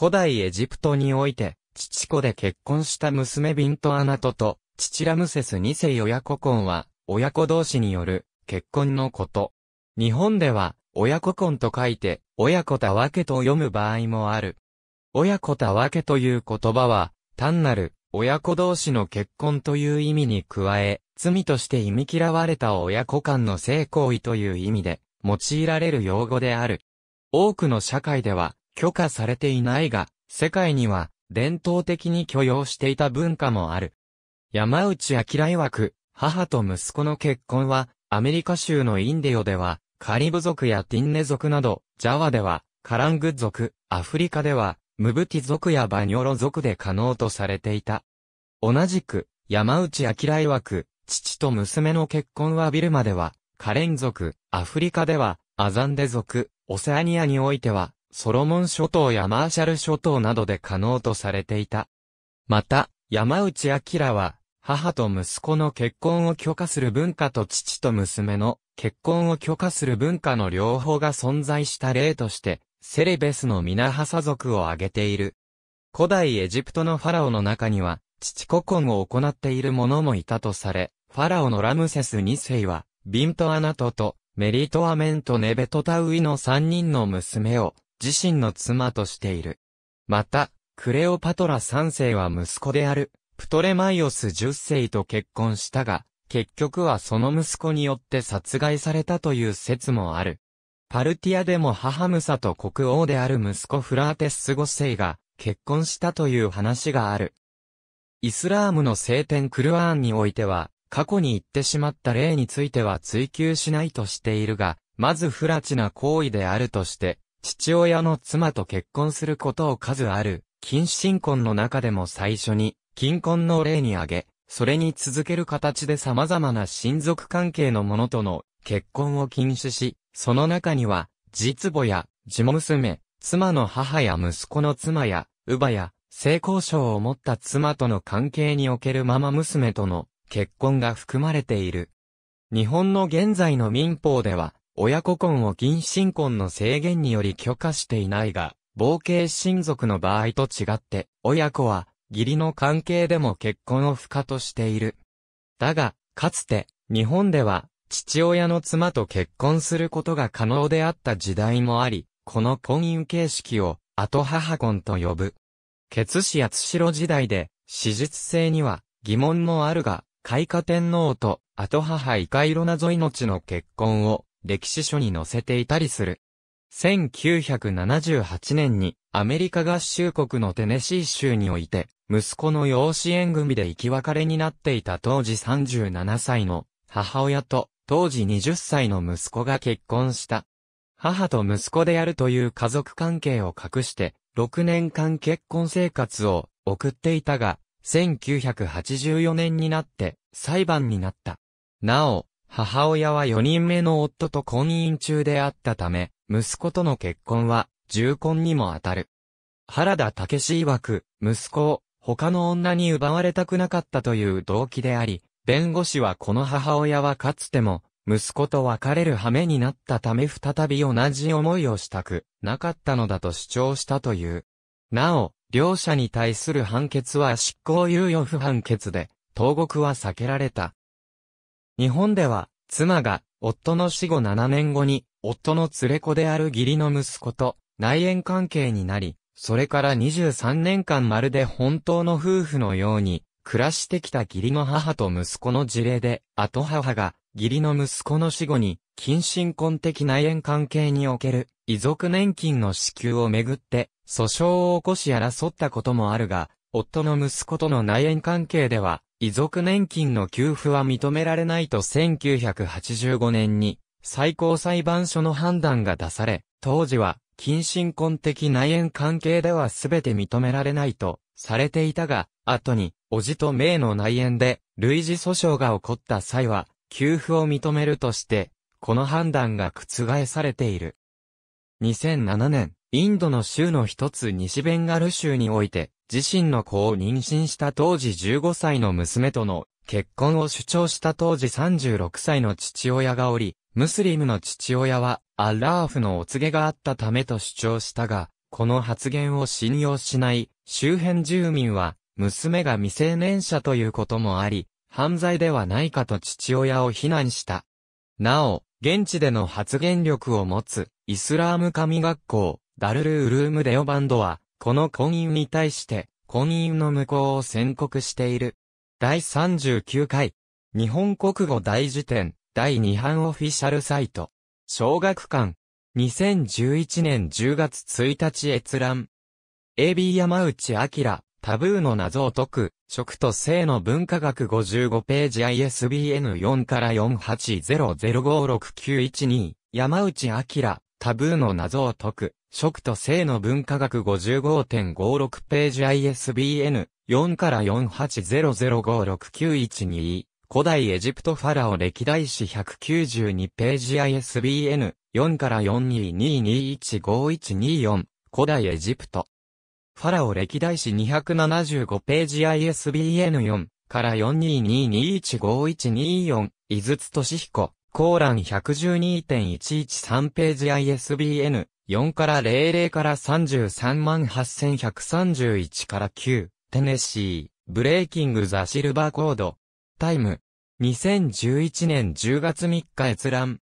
古代エジプトにおいて、父子で結婚した娘ビントアナトと、父ラムセス2世親子婚は、親子同士による結婚のこと。日本では、親子婚と書いて、親子たわけと読む場合もある。親子たわけという言葉は、単なる親子同士の結婚という意味に加え、罪として忌み嫌われた親子間の性行為という意味で、用いられる用語である。多くの社会では、許可されていないが、世界には伝統的に許容していた文化もある。山内明曰く、母と息子の結婚は、アメリカ州のインディオでは、カリブ族やティンネ族など、ジャワでは、カラング族、アフリカでは、ムブティ族やバニョロ族で可能とされていた。同じく、山内明曰く、父と娘の結婚はビルマでは、カレン族、アフリカでは、アザンデ族、オセアニアにおいては、ソロモン諸島やマーシャル諸島などで可能とされていた。また、山内明は、母と息子の結婚を許可する文化と父と娘の結婚を許可する文化の両方が存在した例として、セレベスのミナハサ族を挙げている。古代エジプトのファラオの中には、父古婚を行っている者もいたとされ、ファラオのラムセス2世は、ビントアナトとメリトアメントネベトタウイの3人の娘を自身の妻としている。また、クレオパトラ3世は息子である、プトレマイオス10世と結婚したが、結局はその息子によって殺害されたという説もある。パルティアでも母ムサと国王である息子フラーテス5世が結婚したという話がある。イスラームの聖典クルアーンにおいては、過去に言ってしまった例については追求しないとしているが、まず不埒な行為であるとして、父親の妻と結婚することを数ある、近親婚の中でも最初に、近婚の例に挙げ、それに続ける形で様々な親族関係の者との結婚を禁止し、その中には、実母や、地娘、妻の母や息子の妻や、乳母や、性交渉を持った妻との関係におけるママ娘との結婚が含まれている。日本の現在の民法では、親子婚を近親婚の制限により許可していないが、冒険親族の場合と違って、親子は、義理の関係でも結婚を不可としている。だが、かつて、日本では、父親の妻と結婚することが可能であった時代もあり、この婚姻形式を、後母婚と呼ぶ。血氏八代時代で、史実性には疑問もあるが、開花天皇と後母イカイロナゾ命の結婚を歴史書に載せていたりする。1978年にアメリカ合衆国のテネシー州において、息子の養子縁組で生き別れになっていた当時37歳の母親と当時20歳の息子が結婚した。母と息子であるという家族関係を隠して、6年間結婚生活を送っていたが、1984年になって裁判になった。なお、母親は4人目の夫と婚姻中であったため、息子との結婚は、重婚にも当たる。原田武史曰く、息子を他の女に奪われたくなかったという動機であり、弁護士はこの母親はかつても、息子と別れる羽目になったため再び同じ思いをしたく、なかったのだと主張したという。なお、両者に対する判決は執行猶予不判決で、投獄は避けられた。日本では、妻が、夫の死後7年後に、夫の連れ子である義理の息子と、内縁関係になり、それから23年間まるで本当の夫婦のように、暮らしてきた義理の母と息子の事例で、後母が、義理の息子の死後に、近親婚的内縁関係における、遺族年金の支給をめぐって、訴訟を起こし争ったこともあるが、夫の息子との内縁関係では、遺族年金の給付は認められないと1985年に最高裁判所の判断が出され、当時は近親婚的内縁関係では全て認められないとされていたが、後に、叔父と名の内縁で、類似訴訟が起こった際は、給付を認めるとして、この判断が覆されている。2007年、インドの州の一つ西ベンガル州において、自身の子を妊娠した当時15歳の娘との結婚を主張した当時36歳の父親がおり、ムスリムの父親はアラーフのお告げがあったためと主張したが、この発言を信用しない周辺住民は、娘が未成年者ということもあり、犯罪ではないかと父親を非難した。なお、現地での発言力を持つ、イスラーム神学校、ダルルールームデオバンドは、この婚姻に対して、婚姻の無効を宣告している。第39回、日本国語大辞典、第2版オフィシャルサイト、小学館、2011年10月1日閲覧。AB 山内明、タブーの謎を解く、食と性の文化学55ページ ISBN4 から480056912、山内明、タブーの謎を解く、食と性の文化学55.56ページ ISBN 4から4 8 0 0 5 6 9 1 2古代エジプトファラオ歴代史192ページ ISBN 4から4 2 2 2 1 5 1 2 4古代エジプトファラオ歴代史275ページ ISBN4 から4 2 2 2 1 5 1 2 4伊筒俊彦コーラン112.113ページ ISBN 4から00から338,131から9、テネシー、ブレイキング・ザ・シルバーコード、タイム、2011年10月3日閲覧、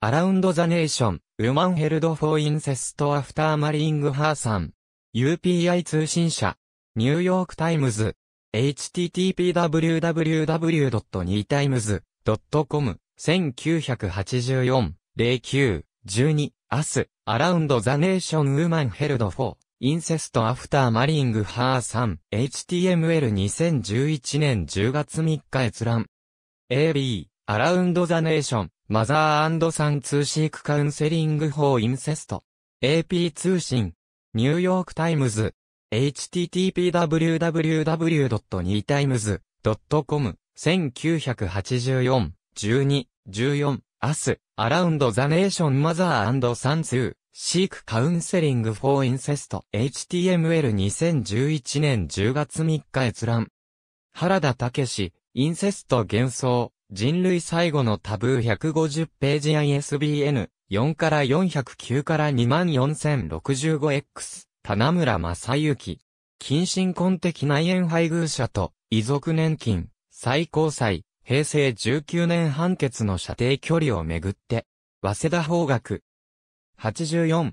アラウンド・ザ・ネーション、ウマンヘルド・フォー・インセスト・アフター・マリング・ハーさん、UPI 通信社、ニューヨーク・タイムズ、http://www.2times.com 1984、09、12、アス、アラウンドザネーションウーマンヘルド4、インセストアフターマリングハー三 HTML2011 年10月3日閲覧。AB、アラウンドザネーション、マザーサン通シークカウンセリングフォーインセスト。AP 通信、ニューヨークタイムズ、http://www.2times.com、1984、12、14、アス、アラウンドザネーションマザーサンスー、シークカウンセリングフォーインセスト、HTML 2011年10月3日閲覧。原田武史、インセスト幻想、人類最後のタブー150ページ ISBN、4から409から24065 X、棚村正幸。近親婚的内縁配偶者と、遺族年金、最高裁、平成19年判決の射程距離をめぐって、早稲田法学。84、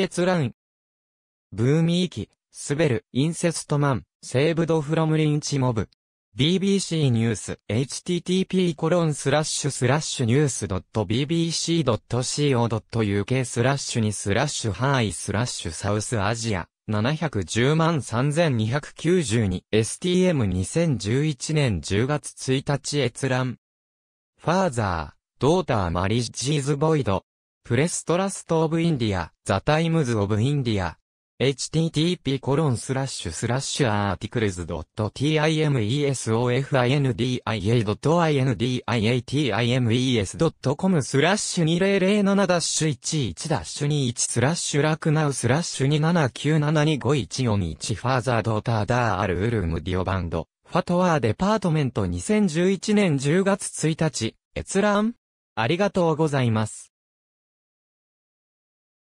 閲覧。ブーミーキ、スベル、インセストマン、セーブドフロムリンチモブ。BBC ニュース、http コロンスラッシュスラッシュニュース .bbc.co.uk スラッシュにスラッシュハイスラッシュサウスアジア710万3292 STM2011 年10月1日閲覧。ファーザー、ドーターマリッジーズボイド。プレストラストオブインディア、ザタイムズオブインディア、http コロンスラッシュスラッシュアーティクルズ .timesofindia.india.times.com スラッシュ2007-11-21スラッシュラクナウスラッシュ279725141ファーザードーターダーアルウルムディオバンドファトワーデパートメント2011年10月1日閲覧ありがとうございます。